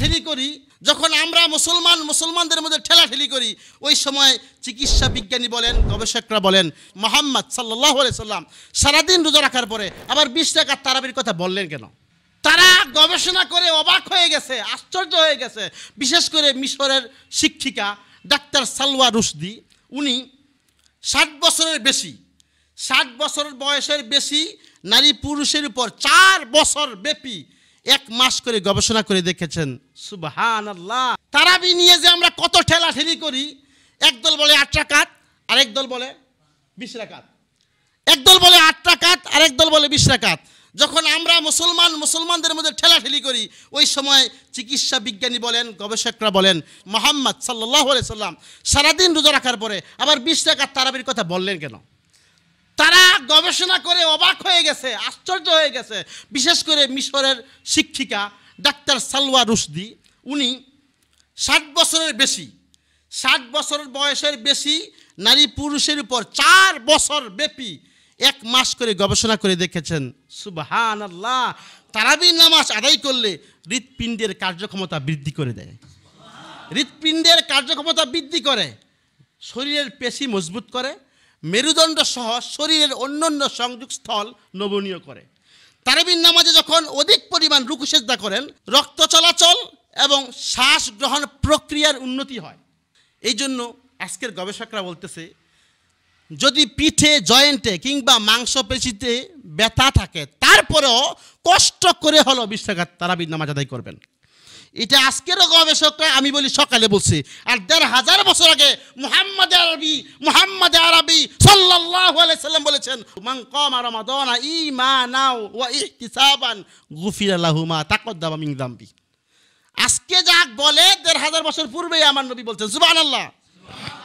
ঠেলাঠেলি করি যখন আমরা মুসলমান মুসলমানদের মধ্যে ঠেলাঠেলি করি ওই সময় চিকিৎসা বিজ্ঞানী বলেন গবেষকরা বলেন মোহাম্মদ সাল্লাহ সাল্লাম সারাদিন রোজা রাখার পরে আবার বিশ টাকার তারাবির কথা বললেন কেন তারা গবেষণা করে অবাক হয়ে গেছে আশ্চর্য হয়ে গেছে বিশেষ করে মিশরের শিক্ষিকা ডাক্তার সালওয়া রুশদি উনি ষাট বছরের বেশি ষাট বছর বয়সের বেশি নারী পুরুষের উপর চার বছর ব্যাপী এক মাস করে গবেষণা করে দেখেছেন সুবহান আল্লাহ তারাবি নিয়ে যে আমরা কত ঠেলাঠেলি করি একদল বলে আট রাকাত আর দল বলে বিশ রাকাত একদল বলে আট রাকাত আর দল বলে বিশ রাকাত যখন আমরা মুসলমান মুসলমানদের মধ্যে ঠেলাঠেলি করি ওই সময় চিকিৎসা বিজ্ঞানী বলেন গবেষকরা বলেন মোহাম্মদ সাল্লাহ সাল্লাম সারাদিন রোজা রাখার পরে আবার বিশ রাকাত তারাবির কথা বললেন কেন তারা গবেষণা করে অবাক হয়ে গেছে আশ্চর্য হয়ে গেছে বিশেষ করে মিশরের শিক্ষিকা ডাক্তার সালওয়া রুশদি উনি ষাট বছরের বেশি ষাট বছরের বয়সের বেশি নারী পুরুষের উপর চার বছর ব্যাপী এক মাস করে গবেষণা করে দেখেছেন সুবাহান আল্লাহ তারাবি নামাজ আদায় করলে হৃৎপিণ্ডের কার্যক্ষমতা বৃদ্ধি করে দেয় হৃৎপিণ্ডের কার্যক্ষমতা বৃদ্ধি করে শরীরের পেশি মজবুত করে মেরুদণ্ড সহ শরীরের অন্যান্য সংযোগস্থল নমনীয় করে তারাবিন নামাজে যখন অধিক পরিমাণ রুকু সেজদা করেন রক্ত চলাচল এবং শ্বাস গ্রহণ প্রক্রিয়ার উন্নতি হয় এই জন্য আজকের গবেষকরা বলতেছে যদি পিঠে জয়েন্টে কিংবা মাংসপেশিতে ব্যথা থাকে তারপরেও কষ্ট করে হলো বিশ্বাঘাত তারাবিন নামাজ আদায় করবেন এটা আজকেরও গবেষকরা আমি বলি সকালে বলছে আর দেড় হাজার বছর আগে মোহাম্মদ আরবি মোহাম্মদ আরবি সাল্লাহ আলাইসাল্লাম বলেছেন মাং কম আর মাদনা ই মা নাও ও ইহতিসাবান গুফির আল্লাহুমা তাকদ্দাবা মিং দাম্বি আজকে যাক বলে দেড় হাজার বছর পূর্বেই আমার নবী বলছেন জুবান আল্লাহ